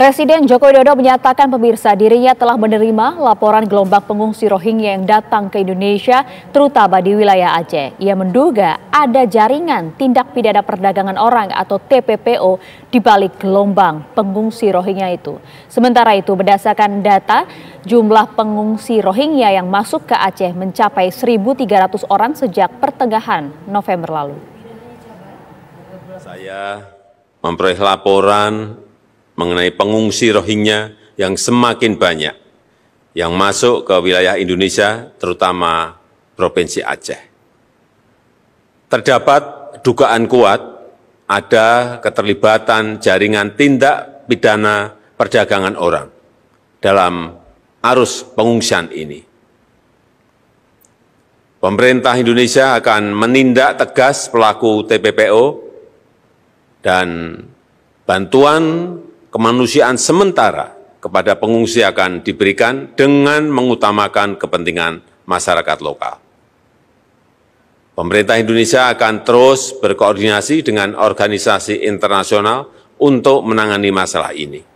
Presiden Joko Widodo menyatakan pemirsa dirinya telah menerima laporan gelombang pengungsi Rohingya yang datang ke Indonesia, terutama di wilayah Aceh. Ia menduga ada jaringan tindak pidana perdagangan orang atau TPPO di balik gelombang pengungsi Rohingya itu. Sementara itu, berdasarkan data, jumlah pengungsi Rohingya yang masuk ke Aceh mencapai 1.300 orang sejak pertengahan November lalu. Saya memperoleh laporan mengenai pengungsi Rohingya yang semakin banyak yang masuk ke wilayah Indonesia, terutama Provinsi Aceh. Terdapat dugaan kuat ada keterlibatan jaringan tindak pidana perdagangan orang dalam arus pengungsian ini. Pemerintah Indonesia akan menindak tegas pelaku TPPO dan bantuan kemanusiaan sementara kepada pengungsi akan diberikan dengan mengutamakan kepentingan masyarakat lokal. Pemerintah Indonesia akan terus berkoordinasi dengan organisasi internasional untuk menangani masalah ini.